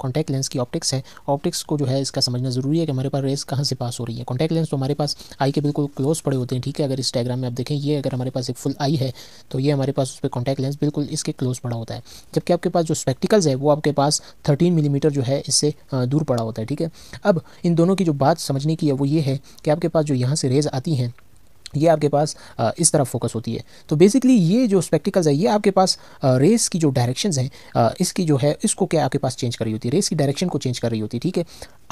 contact lens की optics है optics को जो है इसका समझना ज़रूरी है कि हमारे पास रेस कहाँ से पास हो रही है कॉन्टैक्ट लेंस तो हमारे पास आई के बिल्कुल क्लोज पड़े होते हैं ठीक है अगर इस डायग्राम में आप देखें ये अगर हमारे पास एक फुल आई है तो ये हमारे पास उस पर कॉन्टैक्ट लेंस बिल्कुल इसके क्लोज पड़ा होता है जबकि आपके पास जो स्पेक्टिकल्स है वो आपके पास थर्टीन मिलीमीटर जो है इससे दूर पड़ा होता है ठीक है अब इन दोनों की जो बात समझने की है वो ये है कि आपके पास जो यहाँ से रेज आती हैं ये आपके पास इस तरफ फोकस होती है तो बेसिकली ये जो स्पेक्टिकल्स है ये आपके पास रेस की जो डायरेक्शंस हैं इसकी जो है इसको क्या आपके पास चेंज कर रही होती है रेस की डायरेक्शन को चेंज कर रही होती है ठीक है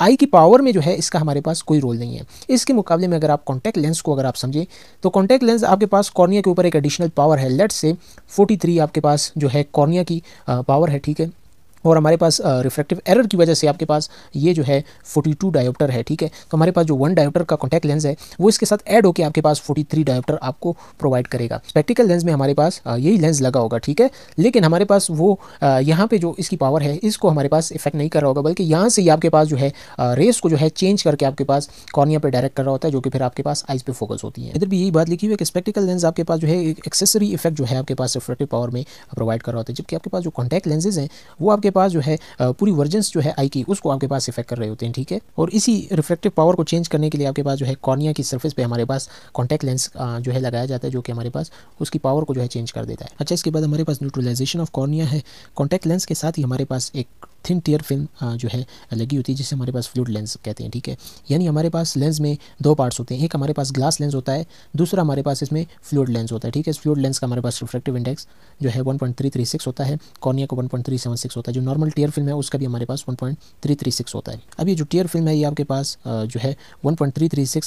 आई की पावर में जो है इसका हमारे पास कोई रोल नहीं है इसके मुकाबले में अगर आप कॉन्टैक्ट लेंस को अगर आप समझें तो कॉन्टैक्ट लेंस आपके पास कॉर्निया के ऊपर एक एडिशनल पावर है लेट से फोर्टी आपके पास जो है कॉर्निया की पावर है ठीक है और हमारे पास रिफ्रैक्टिव एरर की वजह से आपके पास ये जो है 42 डायोप्टर है ठीक है तो हमारे पास जो वन डायोप्टर का कॉन्टैक्ट लेंस है वो इसके साथ ऐड होकर आपके पास 43 डायोप्टर आपको प्रोवाइड करेगा प्रैक्टिकल लेंस में हमारे पास यही लेंस लगा होगा ठीक है लेकिन हमारे पास वो यहाँ पर जो इसकी पावर है इसको हमारे पास इफेक्ट नहीं कर रहा होगा बल्कि यहाँ से ही आपके पास जो है रेस को जो है चेंज करके आपके पास कॉर्निया पर डायरेक्ट कर रहा होता है जो कि फिर आपके पास आइज पे फोकस होती है इधर भी यही बात लिखी हुई है कि स्पेक्टिकल लेंस आपके पास जो है एक एक्सेसरी इफेक्ट जो है आपके पास रिफ्रेक्टिव पावर में प्रोवाइड कर रहा होता है जबकि आपके पास जो कॉन्टैक्ट लेंसेज हैं वो आपके पास जो है पूरी वर्जेंस जो है आई की उसको आपके पास इफेक्ट कर रहे होते हैं ठीक है और इसी रिफ्लेक्टिव पावर को चेंज करने के लिए आपके पास जो है कॉर्निया की सर्फेस पर हमारे पास कॉन्टैक्ट लेंस जो है लगाया जाता है जो कि हमारे पास उसकी पावर को जो है चेंज कर देता है अच्छा इसके बाद हमारे पास न्यूट्रलाइजेशन ऑफ कॉर्निया है कॉन्टैक्ट लेंस के साथ ही हमारे पास एक थिन टीयर फिल्म जो है लगी होती है जिसे हमारे पास फ्लूड लेंस कहते हैं ठीक है यानी हमारे पास लेंस में दो पार्ट्स होते हैं एक हमारे पास ग्लास लेंस होता है दूसरा हमारे पास इसमें फ्लूड लेंस होता है ठीक है इस फ्लूड लेंस का हमारे पास रिफ्रेक्टिव इंडेक्स जो है वन होता है कॉर्निया का वन होता है जो नॉर्मल टीयर फिल्म है उसका भी हमारे पास वन होता है अब ये जो टीयर फिल्म है ये आपके पास uh, जो है वन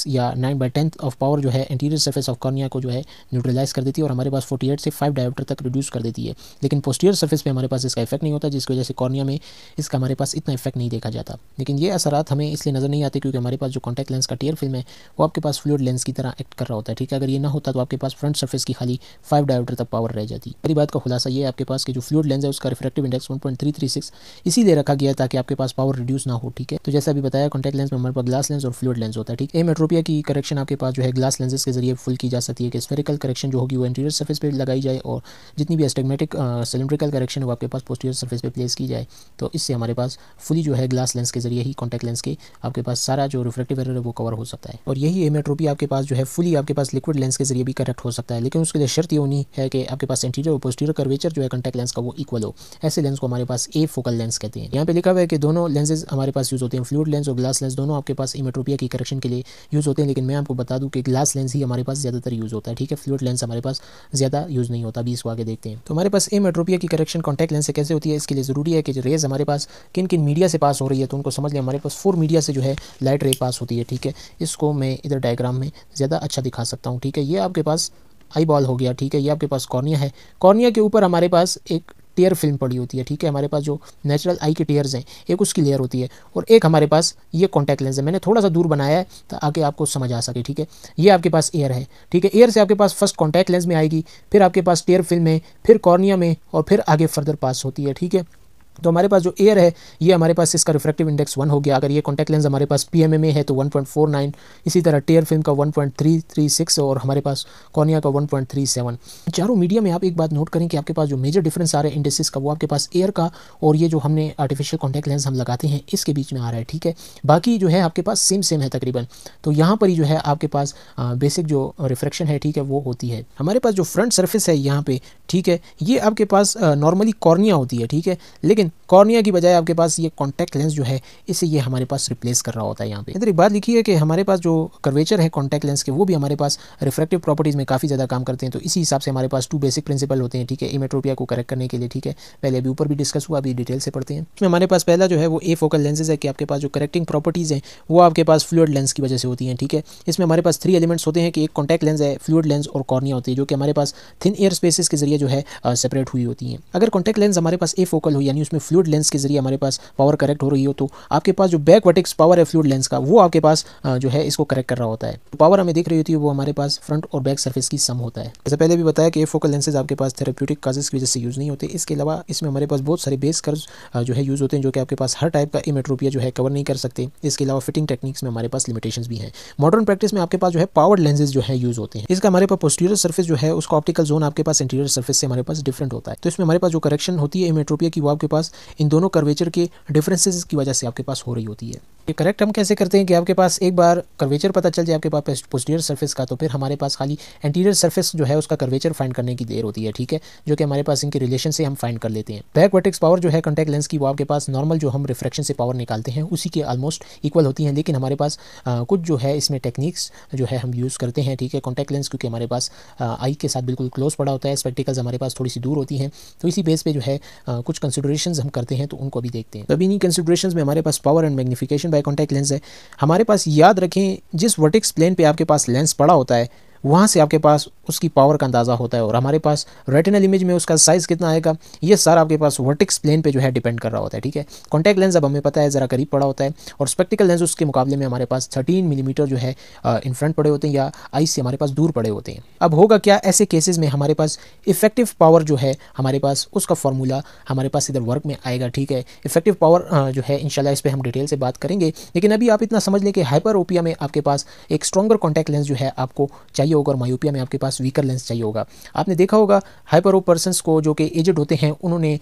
या nine by tenth of power जो है इंटीरियर सर्फेस ऑफ कॉर्निया को जो है न्यूट्रलाइज कर देती है और हमारे पास फोर्टी से फाइव डायोप्टर तक रिड्यूस कर देती है लेकिन पोस्टियर सर्फेस पर हमारे पास इसका इफेक्ट नहीं होता जिसकी वजह से कॉर्निया में इसका हमारे पास इतना इफेक्ट नहीं देखा जाता लेकिन ये असरात हमें इसलिए नज़र नहीं आते क्योंकि हमारे पास जो कॉन्टैक्ट लेंस का टीयर फिल्म है वो आपके पास फ्लूड लेंस की तरह एक्ट कर रहा होता है ठीक है अगर ये ना होता तो आपके पास फ्रंट सर्फेस की खाली फाइव डायोटर तक पावर रह जाती पहली बात का खुलासा ये आपके पास कि जो फ्लूड लेंस है उसका रिफ्रेक्टिव इंडेक्स वन इसीलिए रखा गया ताकि आपके पास पावर रिड्यूस ना हो ठीक है तो जैसे अभी बताया कॉन्टैक्ट लेंस में हमारे पास ग्लास लेंस और फ्लूड लेंस होता है ठीक है मेट्रोपिया की करेक्शन आपके पास जो है ग्लास लेंसेज के जरिए फुल की जा सकती है कि स्फेरिकल करेक्शन जो होगी वो इंटीरियर सर्फेस पर लगाई जाए और जितनी भी एस्टेगमेटिक सिलेंड्रिकल करेक्शन वो आपके पास पोस्टीरियर सर्फेस पर प्लेस की जाए तो इससे हमारे पास फुली जो है ग्लास लेंस के जरिए ही कॉन्टैक्ट लेंस के आपके पास सारा जो रिफ्लेक्टिव एरर है वो कवर हो सकता है और यही एमेट्रोपी आपके पास जो है फुली आपके पास लिक्विड लेंस के जरिए भी करेक्ट हो सकता है लेकिन उसके लिए शर्त ये होनी है कि आपके पास इंटीरियर और पोस्टीरियर कर्वेचर जो है कॉन्टैक्ट लेंस का वो इक्वल हो ऐसे लेंस को हमारे पास ए फोकल लेंस कहते हैं यहाँ पे लिखा हुआ है कि दोनों लेंसेज हमारे पास यूज़ होते हैं फ्लूड लेंस और ग्लास लेंस दोनों आपके पास इमेट्रोपिया की करेक्शन के लिए यूज़ होते हैं लेकिन मैं आपको बता दूँ कि ग्लास लेंस ही हमारे पास ज़्यादातर यूज़ होता है ठीक है फ्लूड लेंस हमारे पास ज़्यादा यूज़ नहीं होता अभी इसको आगे देखते हैं तो हमारे पास एमेट्रोपिया की करेक्शन कॉन्टैक्ट लेंस से कैसे होती है इसके लिए ज़रूरी है कि रेज हमारे हमारे पास किन किन मीडिया से पास हो रही है तो उनको समझ लें हमारे पास फोर मीडिया से जो है लाइट रे पास होती है ठीक है इसको मैं इधर डायग्राम में ज़्यादा अच्छा दिखा सकता हूँ ठीक है ये आपके पास आई बॉल हो गया ठीक है ये आपके पास कॉर्निया है कॉर्निया के ऊपर हमारे पास एक टेयर फिल्म पड़ी होती है ठीक है हमारे पास जो नेचुरल आई के टेयर्स हैं एक उसकी लेयर होती है और एक हमारे पास ये कॉन्टैक्ट लेंस है मैंने थोड़ा सा दूर बनाया है ताकि तो आपको समझ आ सके ठीक है ये आपके पास एयर है ठीक है एयर से आपके पास फर्स्ट कॉन्टैक्ट लेंस में आएगी फिर आपके पास टेयर फिल्म है फिर कॉर्निया में और फिर आगे फर्दर पास होती है ठीक है तो हमारे पास जो एयर है ये हमारे पास इसका रिफ्रेक्टिव इंडेक्स वन हो गया अगर ये कॉन्टैक्ट लेंस हमारे पास पी में है तो 1.49 इसी तरह टेयर फिल्म का 1.336 और हमारे पास कॉर्निया का 1.37 चारों मीडिया में आप एक बात नोट करें कि आपके पास जो मेजर डिफरेंस आ रहा है इंडेसिस का वो आपके पास एयर का और ये जो हमने आर्टिफिशियल कॉन्टैक्ट लेंस हम लगाते हैं इसके बीच में आ रहा है ठीक है बाकी जो है आपके पास सेम सेम है तकरीबन तो यहाँ पर ही जो है आपके पास बेसिक जो रिफ्रेक्शन है ठीक है वो होती है हमारे पास जो फ्रंट सर्फिस है यहाँ पर ठीक है ये आपके पास नॉर्मली कॉर्निया होती है ठीक है लेकिन लेकिन कॉर्निया की बजाय आपके पास ये कॉन्टैक्ट लेंस जो है इसे ये हमारे पास रिप्लेस कर रहा होता है यहाँ पे इधर एक बात लिखी है कि हमारे पास जो कर्वेचर है कॉन्टैक्ट लेंस के वो भी हमारे पास रिफ्रेक्टिव प्रॉपर्टीज़ में काफ़ी ज़्यादा काम करते हैं तो इसी हिसाब से हमारे पास टू बेसिक प्रिंसिपल होते हैं ठीक है इमेट्रोपिया को करेक्ट करने के लिए ठीक है पहले अभी ऊपर भी डिस्कस हुआ अभी डिटेल से पढ़ते हैं इसमें हमारे पास पहला जो है वो ए फोकल लेंसेज है कि आपके पास जो करेक्टिंग प्रॉपर्टीज़ हैं वो आपके पास फ्लूड लेंस की वजह से होती हैं ठीक है इसमें हमारे पास थ्री एलिमेंट्स होते हैं कि एक कॉन्टैक्ट लेंस है फ्लूड लेंस और कॉर्निया होती है जो कि हमारे पास थिन एयर स्पेसिस के जरिए जो है सेपरेट हुई होती हैं अगर कॉन्टैक्ट लेंस हमारे पास ए फोकल हो यानी उसमें फ्लूड लेंस के जरिए हमारे पास पावर करेक्ट हो रही हो तो आपके पास जो बैक वर्टिक्स पावर है फ्लूड लेंस का वो आपके पास जो है इसको करेक्ट कर रहा होता है पावर हमें दिख रही होती है वो हमारे पास फ्रंट और बैक सर्फेस की सम होता है जैसे पहले भी बताया कि फोकल लेंसेज आपके पास थेरेप्यूटिक काजेज की वजह से यूज़ नहीं होते इसके अलावा इसमें हमारे पास बहुत सारे बेस कर्ज जो है यूज़ होते हैं जो कि आपके पास हर टाइप का इमेट्रोपिया जो है कवर नहीं कर सकते इसके अलावा फिटिंग टेक्निक्स में हमारे पास लिमिटेशन भी हैं मॉडर्न प्रैक्टिस में आपके पास जो है पावर लेंसेज जो है यूज़ होते हैं इसका हमारे पास पोस्टीरियर सर्फेस जो है उसका ऑप्टिकल जोन आपके पास इंटीरियर सर्फेस से हमारे पास डिफरेंट होता है तो इसमें हमारे पास जो करेक्शन होती है इमेट्रोपिया की वो आपके पास पास इन दोनों कर्वेचर के डिफरेंसेस की वजह से आपके पास हो रही होती है ये करेक्ट हम कैसे करते हैं कि आपके पास एक बार कर्वेचर पता चल जाए आपके पास पोस्टीरियर सर्फेस का तो फिर हमारे पास खाली एंटीरियर सर्फेस जो है उसका कर्वेचर फाइंड करने की देर होती है ठीक है जो कि हमारे पास इनके रिलेशन से हम फाइंड कर लेते हैं बैक वर्टिक्स पावर जो है कॉन्टैक्ट लेंस की वो आपके पास नॉर्मल जो हम रिफ्रेक्शन से पावर निकालते हैं उसी के ऑलमोस्ट इक्वल होती है लेकिन हमारे पास आ, कुछ जो है इसमें टेक्निक्स जो है हम यूज़ करते हैं ठीक है कॉन्टैक्ट लेंस क्योंकि हमारे पास आई के साथ बिल्कुल क्लोज पड़ा होता है स्पेक्टिकल्स हमारे पास थोड़ी सी दूर होती हैं तो इसी बेस पर जो है कुछ कंसिडरेशन कंसिडरेशन हम करते हैं तो उनको भी देखते हैं तो अभी इन कंसिडरेशन में हमारे पास power and magnification by contact lens है हमारे पास याद रखें जिस वर्टिक्स प्लेन पर आपके पास लेंस पड़ा होता है वहाँ से आपके पास उसकी पावर का अंदाज़ा होता है और हमारे पास रेटिनल इमेज में उसका साइज़ कितना आएगा ये सारा आपके पास वर्टिक्स प्लेन पे जो है डिपेंड कर रहा होता है ठीक है कॉन्टैक्ट लेंस अब हमें पता है ज़रा करीब पड़ा होता है और स्पेक्टिकल लेंस उसके मुकाबले में हमारे पास थर्टीन मिलीमीटर जो है इन फ्रंट पड़े होते हैं या आई से हमारे पास दूर पड़े होते हैं अब होगा क्या ऐसे केसेज में हमारे पास इफेक्टिव पावर जो है हमारे पास उसका फार्मूला हमारे पास इधर वर्क में आएगा ठीक है इफेक्टिव पावर जो है इन इस पर हम डिटेल से बात करेंगे लेकिन अभी आप इतना समझ लें कि हाइपर में आपके पास एक स्ट्रॉगर कॉन्टैक्ट लेंस जो है आपको चाहिए चाहिए होगा और मायोपिया में आपके पास वीकर लेंस चाहिए होगा आपने देखा होगा हाइपर पर्सनस को जो कि एजड होते हैं उन्होंने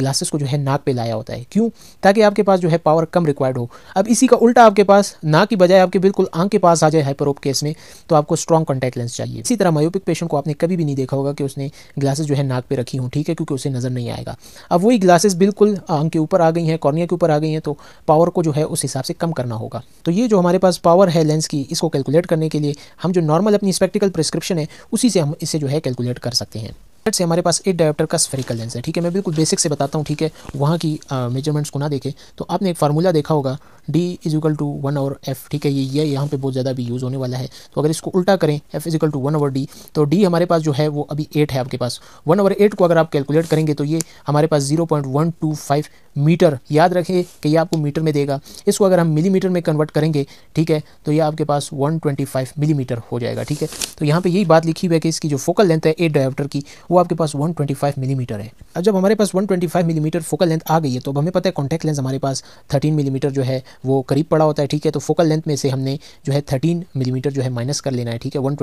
ग्लासेस को जो है नाक पे लाया होता है क्यों ताकि आपके पास जो है पावर कम रिक्वायर्ड हो अब इसी का उल्टा आपके पास नाक की बजाय आपके बिल्कुल आंख के पास आ जाए हाइपरोप केस में तो आपको स्ट्रॉन्ग कॉन्टैक्ट लेंस चाहिए इसी तरह मायोपिक पेशेंट को आपने कभी भी नहीं देखा होगा कि उसने ग्लासेस जो है नाक पे रखी हूँ ठीक है क्योंकि उसे नज़र नहीं आएगा अब वही ग्लासेस बिल्कुल आंख के ऊपर आ गई हैं कॉर्निया के ऊपर आ गई हैं तो पावर को जो है उस हिसाब से कम करना होगा तो ये जो हमारे पास पावर है लेंस की इसको कैलकुलेट करने के लिए हम जो नॉर्मल अपनी प्रैक्टिकल प्रिस्क्रिप्शन है उसी से हम इसे जो है कैलकुलेट कर सकते हैं से हमारे पास एक डायोप्टर का स्फेरिकल लेंस है ठीक है मैं बिल्कुल बेसिक से बताता हूँ ठीक है वहाँ की मेजरमेंट्स को ना देखें तो आपने एक फार्मूला देखा होगा डी इजिकल टू वन और एफ ठीक है ये ये यहाँ पे बहुत ज़्यादा भी यूज़ होने वाला है तो अगर इसको उल्टा करें F is equal to one over D तो डी हमारे पास जो है वो अभी एट है आपके पास वन ओवर एट को अगर आप कैलकुलेट करेंगे तो ये हमारे पास zero point one two five meter याद रखें कि ये आपको मीटर में देगा इसको अगर हम मिलीमीटर में कन्वर्ट करेंगे ठीक है तो ये आपके पास 125 मिलीमीटर हो जाएगा ठीक है तो यहाँ पे यही बात लिखी हुई है कि इसकी जो फोकल लेंथ है एट डायोप्टर की वो आपके पास 125 मिलीमीटर है अब जब हमारे पास 125 मिलीमीटर फोकल लेंथ आ गई है तो अब हमें पता है कॉन्टैक्ट लेंस हमारे पास थर्टीन मिलीमीटर जो है वो करीब पड़ा होता है ठीक है तो फोकल लेंथ में से हमने जो है थर्टीन मिलीमीटर जो है माइनस कर लेना है ठीक है वन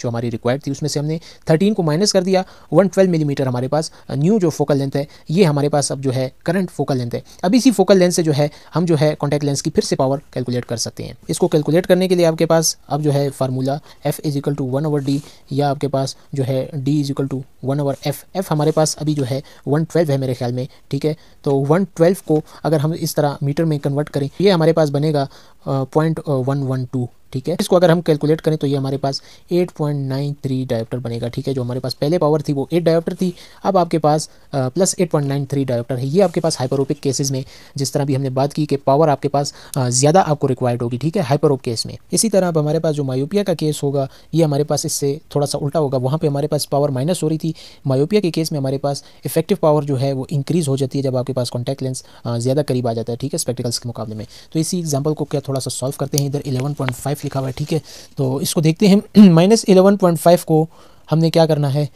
जो हमारी रिक्वायर्ड थी उसमें से हमने थर्टीन को माइनस कर दिया वन मिलीमीटर हमारे पास न्यू जो फोकल लेंथ है ये हमारे पास अब जो है करंट फोकल लेंथ है अब इसी फोकल लेंथ से जो है हम जो है कॉन्टैक्ट लेंस की फिर से पावर कैलकुलेट कर सकते हैं इसको कैलकुलेट करने के लिए आपके पास अब जो है formula F is equal to one over D या आपके पास जो है D is equal to one over F F हमारे पास अभी जो है वन ट्वेल्व है मेरे ख्याल में ठीक है तो वन ट्वेल्व को अगर हम इस तरह मीटर में कन्वर्ट करें ये हमारे पास बनेगा पॉइंट वन वन टू ठीक है इसको अगर हम कैलकुलेट करें तो ये हमारे पास 8.93 पॉइंट बनेगा ठीक है जो हमारे पास पहले पावर थी वो 8 डायोप्टर थी अब आपके पास आ, प्लस 8.93 पॉइंट है ये आपके पास हाइपरोपिक केसेस में जिस तरह भी हमने बात की कि पावर आपके पास ज़्यादा आपको रिक्वायर्ड होगी ठीक है हाइपरोप केस में इसी तरह अब हमारे पास जो मायोपिया का केस होगा ये हमारे पास इससे थोड़ा सा उल्टा होगा वहाँ पर हमारे पास पावर माइनस हो रही थी मायोपिया के केस में हमारे पास इफेक्टिव पावर जो है वो इंक्रीज़ हो जाती है जब आपके पास कॉन्टैक्ट लेंस ज़्यादा करीब आ जाता है ठीक है स्पेक्टिकल्स के मुकाबले में तो इसी एग्जाम्पल को क्या थोड़ा सा सॉल्व करते हैं इधर इलेवन पॉइंट फाइव फाइव लिखा हुआ है ठीक है तो इसको देखते हैं माइनस एलेवन पॉइंट फाइव को हमने क्या करना है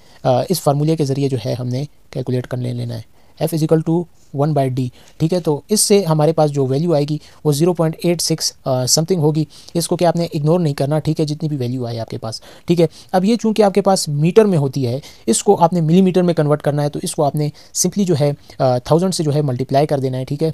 इस फार्मूले के ज़रिए जो है हमने कैलकुलेट कर लेना है F is equal to one by D ठीक है तो इससे हमारे पास जो वैल्यू आएगी वो zero point eight six something होगी इसको क्या आपने इग्नोर नहीं करना ठीक है जितनी भी वैल्यू आए आपके पास ठीक है अब ये चूंकि आपके पास मीटर में होती है इसको आपने मिलीमीटर में कन्वर्ट करना है तो इसको आपने सिंपली जो है थाउजेंड से जो है मल्टीप्लाई कर देना है ठीक है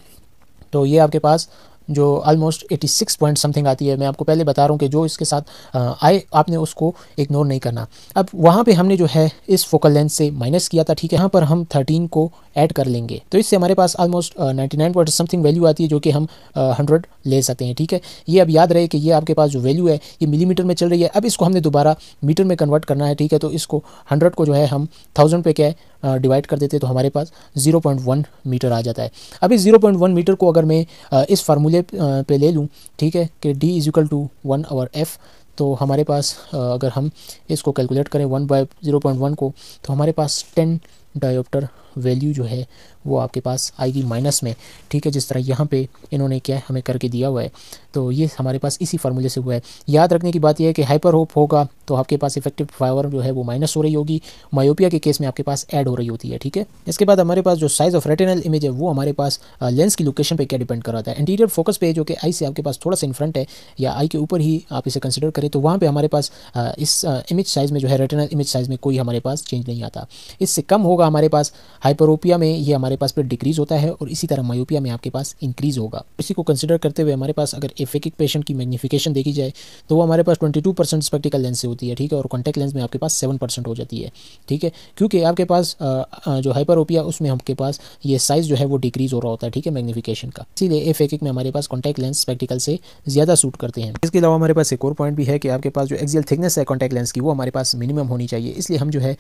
तो ये आपके पास जो ऑलमोस्ट 86 पॉइंट समथिंग आती है मैं आपको पहले बता रहा हूँ कि जो इसके साथ आए आपने उसको इग्नोर नहीं करना अब वहाँ पर हमने जो है इस फोकल लेंथ से माइनस किया था ठीक है यहाँ पर हम थर्टीन को ऐड कर लेंगे तो इससे हमारे पास almost ninety nine point something value आती है जो कि हम हंड्रेड ले सकते हैं ठीक है ये अब याद रहे कि ये आपके पास जो वैल्यू है ये मिलीमीटर में चल रही है अब इसको हमने दोबारा मीटर में कन्वर्ट करना है ठीक है तो इसको हंड्रेड को जो है हम थाउजेंड पे क्या है डिवाइड कर देते तो हमारे पास 0.1 मीटर आ जाता है अब इस 0.1 मीटर को अगर मैं इस फार्मूले पे ले लूँ ठीक है कि d is equal to one over F तो हमारे पास अगर हम इसको कैलकुलेट करें one by zero point one को तो हमारे पास टेन डायोप्टर वैल्यू जो है वो आपके पास आएगी माइनस में ठीक है जिस तरह यहाँ पे इन्होंने क्या है हमें करके दिया हुआ है तो ये हमारे पास इसी फार्मूले से हुआ है याद रखने की बात यह है कि हाइपर होप होगा तो आपके पास इफेक्टिव पावर जो है वो माइनस हो रही होगी मायोपिया के केस में आपके पास ऐड हो रही होती है ठीक है इसके बाद हमारे पास जो साइज़ ऑफ रेटेनल इमेज है वो हमारे पास लेंस की लोकेशन पर क्या डिपेंड कराता है इंटीरियर फोकस पे जो कि आई से आपके पास थोड़ा सा इन फ्रंट है या आई के ऊपर ही आप इसे कंसिडर करें तो वहाँ पर हमारे पास इस इमेज साइज़ में जो है रेटेनल इमेज साइज़ में कोई हमारे पास चेंज नहीं आता इससे कम होगा हमारे पास हाइपरोपिया में ये हमारे पास फिर डिक्रीज होता है और इसी तरह मायोपिया में आपके पास इंक्रीज होगा इसी को कंसिडर करते हुए हमारे पास अगर एफेकिक पेशेंट की मैग्नीफिकेशन देखी जाए तो वो हमारे पास twenty two percent spectacle lens से होती है ठीक है और कॉन्टैक्ट लेंस में आपके पास सेवन परसेंट हो जाती है ठीक है क्योंकि आपके पास जो हाइपरोपिया उसमें आपके पास ये साइज जो है वो डिक्रीज हो रहा होता है ठीक है मैग्नीफिकेशन का इसीलिए एफेकिक में हमारे पास कॉन्टैक्ट लेंस स्पेक्टिकल से ज़्यादा सूट करते हैं इसके अलावा हमारे पास एक और पॉइंट भी है कि आपके पास जो एक्जियल थिकनेस है कॉन्टैक्ट लेंस की वो हमारे पास मिनिमम होनी चाहिए इसलिए हम जो है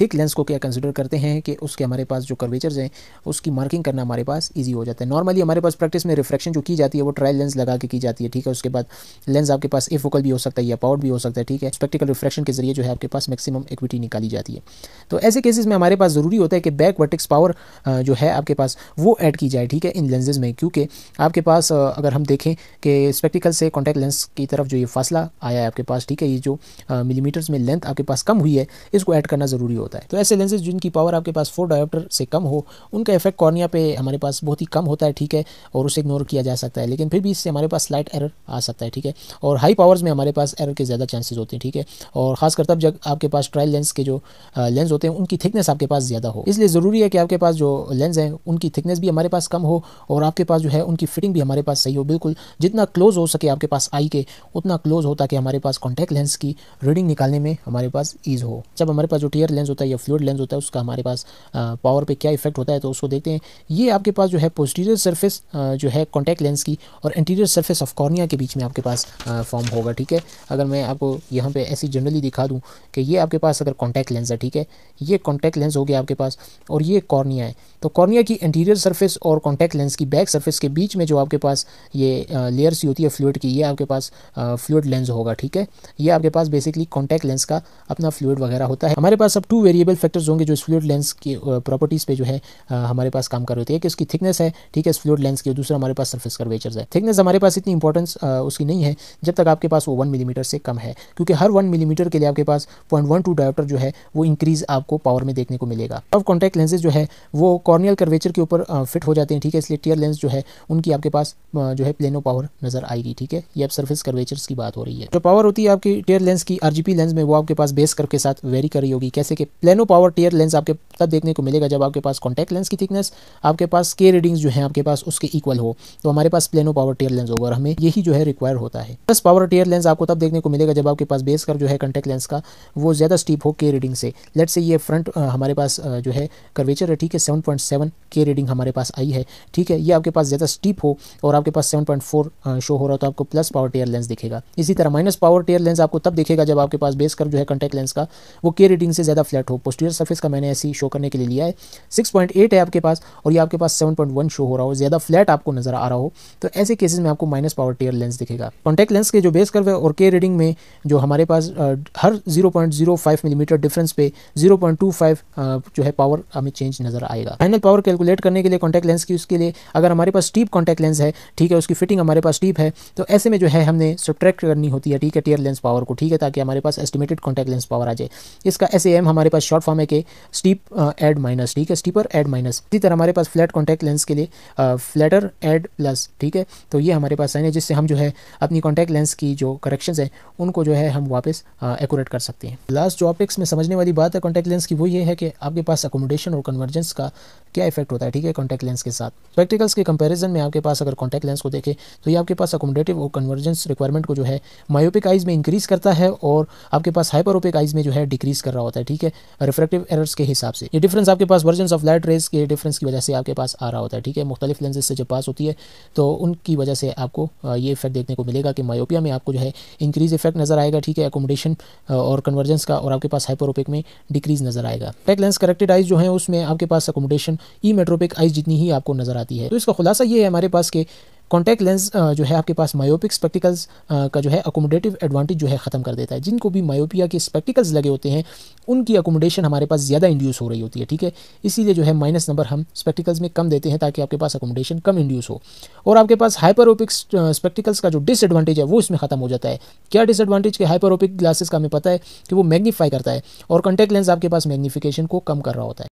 थिक लेंस को क्या कंसिडर करते हैं कि उसके हमारे पास जो कर्वेचर्स हैं उसकी मार्किंग करना हमारे पास ईजी हो जाता है नॉर्मली हमारे पास प्रैक्टिस में रिफ्लेक्शन जो की जाती है वो ट्रायल लेंस लगा के की जाती है ठीक है उसके बाद लेंस आपके पास ए फोकल भी हो सकता है या पाउड भी हो सकता है ठीक है स्पेक्टिकल रिफ्लेक्शन के जरिए जो है आपके पास मैक्सिमम इक्विटी निकाली जाती है तो ऐसे केसेस में हमारे पास ज़रूरी होता है कि बैक वर्टिक्स पावर जो है आपके पास वो ऐड की जाए ठीक है इन लेंजेज़ में क्योंकि आपके पास अगर हम देखें कि स्पेक्टिकल से कॉन्टैक्ट लेंस की तरफ जो ये फासला आया है आपके पास ठीक है ये जो मिलीमीटर्स में लेंथ आपके पास कम हुई है इसको ऐड करना ज़रूरी होता है तो ऐसे लेंसेज जिनकी पावर आपके पास फोर डायोप्टर से कम हो उनका इफेक्ट कॉर्निया पे हमारे पास बहुत ही कम होता है ठीक है और उसे इग्नोर किया जा सकता है लेकिन फिर भी इससे हमारे पास स्लाइट एरर आ सकता है ठीक है और हाई पावर्स में हमारे पास एरर के ज़्यादा चांसेज होते हैं ठीक है और खासकर तब जब आपके पास ट्रायल लेंस के जो लेंस होते हैं उनकी थिकनेस आपके पास ज़्यादा हो इसलिए ज़रूरी है कि आपके पास जो लेंस हैं उनकी थिकनेस भी हमारे पास कम हो और आपके पास जो है उनकी फिटिंग भी हमारे पास सही हो बिल्कुल जितना क्लोज हो सके आपके पास आई के उतना क्लोज हो ताकि हमारे पास कॉन्टैक्ट लेंस की रीडिंग निकालने में हमारे पास ईज हो जब हमारे पास जो टीयर लेंस होता है या फ्लूड लेंस होता है उसका हमारे पास पावर पे क्या इफेक्ट होता है तो उसको देखते हैं ये आपके पास जो है पोस्टीरियर सरफेस जो है कॉन्टैक्ट लेंस की और इंटीरियर सरफेस ऑफ कॉर्निया के बीच में आपके पास फॉर्म होगा ठीक है अगर मैं आपको यहाँ पर ऐसी जनरली दिखा दूँ कि ये आपके पास अगर कॉन्टैक्ट लेंस है ठीक है ये कॉन्टैक्ट लेंस हो गया आपके पास और ये कॉर्निया है तो कॉर्निया की इंटीरियर सर्फेस और कॉन्टैक्ट लेंस की बैक सर्फेस के बीच में जो आपके पास ये लेयर सी होती है फ्लूड की ये आपके पास फ्लूड लेंस होगा ठीक है ये आपके पास बेसिकली कॉन्टैक्ट लेंस का अपना फ्लूड वगैरह होता है हमारे पास अब टू वेरिएबल फैक्टर्स होंगे जो इस फ्लूड लेंस के प्रॉपर्टीज़ पे जो है हमारे पास काम कर रही होती है कि उसकी थिकनेस है ठीक है फ्लूड लेंस की दूसरा हमारे पास सर्फेस कर्वेचर्स है थिकनेस हमारे पास इतनी इंपॉर्टेंस उसकी नहीं है जब तक आपके पास वो वन मिलीमीटर से कम है क्योंकि हर वन मिलीमीटर के लिए आपके पास पॉइंट वन डायोप्टर जो है वो इंक्रीज आपको पावर में देखने को मिलेगा अब कॉन्टैक्ट लेंसेज जो है वो कॉर्नियल कर्वेचर के ऊपर फिट हो जाते हैं ठीक है इसलिए टीयर लेंस जो है उनकी आपके पास जो है प्लेनो पावर नजर आएगी ठीक है ये अब सर्फेस कर्वेचर्स की बात हो रही है जो पावर होती है आपकी टीयर लेंस की आरजीपी लेंस में वो आपके पास बेस करके साथ वेरी कर रही होगी कैसे कि प्लेनो पावर टीयर लेंस आपके तब देखने को मिलेगा जब आपके पास कॉन्टैक्ट लेंस की थिकनेस आपके पास के रीडिंग्स जो है आपके पास उसके इक्वल हो तो हमारे पास प्लेनो पावर टीयर लेंस होगा और हमें यही जो है रिक्वायर होता है प्लस पावर टीयर लेंस आपको तब देखने को मिलेगा जब आपके पास बेस कर जो है कॉन्टैक्ट लेंस का वो ज़्यादा स्टीप हो के रीडिंग से लेट से ये फ्रंट हमारे पास जो है कर्वेचर है ठीक है सेवन पॉइंट सेवन के रीडिंग हमारे पास आई है ठीक है ये आपके पास ज़्यादा स्टीप हो और आपके पास सेवन पॉइंट फोर शो हो रहा है तो आपको प्लस पावर टीयर लेंस दिखेगा इसी तरह माइनस पावर टीयर लेंस आपको तब दिखेगा जब आपके पास बेस कर जो है कॉन्टैक्ट लेंस का वो के रीडिंग से ज़्यादा फ्लैट हो पोस्टीरियर सर्फेस का मैंने ऐसी शो करने के लिए दिया है 6.8 है आपके पास और ये आपके पास 7.1 शो हो रहा हो ज़्यादा फ्लैट आपको नजर आ रहा हो तो ऐसे केसेस में आपको माइनस पावर टेयर लेंस दिखेगा कॉन्टैक्ट लेंस के जो बेस कर्व है और के रीडिंग में जो हमारे पास हर 0.05 मिलीमीटर डिफरेंस पे 0.25 जो है पावर हमें चेंज नजर आएगा फाइनल पावर कैलकुलेट करने के लिए कॉन्टैक्ट लेंस की उसके लिए अगर हमारे पास स्टीप कॉन्टैक्ट लेंस है ठीक है उसकी फिटिंग हमारे पास स्टीप है तो ऐसे में जो है हमने सब्ट्रैक्ट करनी होती है ठीक है टेयर लेंस पावर को ठीक है ताकि हमारे पास एस्टिमेटेड कॉन्टैक्ट लेंस पावर आ जाए इसका एस हमारे पास शॉर्ट फॉर्म है कि स्टीप एड माइनस ठीक है स्टीपर एड माइनस इसी तरह हमारे पास फ्लैट कॉन्टैक्ट लेंस के लिए फ्लैटर एड प्लस ठीक है तो ये हमारे पास साइन है जिससे हम जो है अपनी कॉन्टैक्ट लेंस की जो करेक्शन है उनको जो है हम वापस एकूरेट कर सकते हैं लास्ट जो ऑप्टिक्स में समझने वाली बात है कॉन्टैक्ट लेंस की वो ये है कि आपके पास अकोमोडेशन और कन्वर्जेंस का क्या इफेक्ट होता है ठीक है कॉन्टैक्ट लेंस के साथ प्रैक्टिकल्स के कंपेरिजन में आपके पास अगर कॉन्टैक्ट लेंस को देखें तो ये आपके पास अकोमोडेटिव और कन्वर्जेंस रिक्वायरमेंट को जो है मायोपिक आइज में इंक्रीज करता है और आपके पास हाइपरोपिक आइज में जो है डिक्रीज कर रहा होता है ठीक है रिफ्रेक्टिव एरर्स के हिसाब से ये डिफरेंस आप आपके पास वर्जन ऑफ लाइट रेज के डिफरेंस की वजह से आपके पास आ रहा होता है ठीक है मुख्तलिफ लेंजेज से जब पास होती है तो उनकी वजह से आपको ये इफेक्ट देखने को मिलेगा कि मायोपिया में आपको जो है इंक्रीज इफेक्ट नजर आएगा ठीक है एकोमोडेशन और कन्वर्जेंस का और आपके पास हाइपरोपिक में डिक्रीज नजर आएगा टेक लेंस करेक्टेड आइज जो है उसमें आपके पास एकोमोडेशन ई मेट्रोपिक आइज जितनी ही आपको नजर आती है तो इसका खुलासा ये है हमारे पास के कॉन्टैक्ट लेंस uh, जो है आपके पास मायोपिक स्पेक्टिकल्स uh, का जो है अकोमोडेटिव एडवांटेज जो है ख़त्म कर देता है जिनको भी मायोपिया के स्पेक्टिकल्स लगे होते हैं उनकी अकोमोडेशन हमारे पास ज़्यादा इंड्यूस हो रही होती है ठीक है इसीलिए जो है माइनस नंबर हम स्पेक्टिकल्स में कम देते हैं ताकि आपके पास अकोमोडेशन कम इंड्यूस हो और आपके पास हाइपरोपिक स्पेक्टिकल्स uh, का जो डिसएडवांटेज है वो इसमें ख़त्म हो जाता है क्या डिसएडवांटेज के हाइपरोपिक ग्लासेस का हमें पता है कि वो मैग्नीफाई करता है और कॉन्टैक्ट लेंस आपके पास मैग्नीफिकेशन को कम कर रहा होता है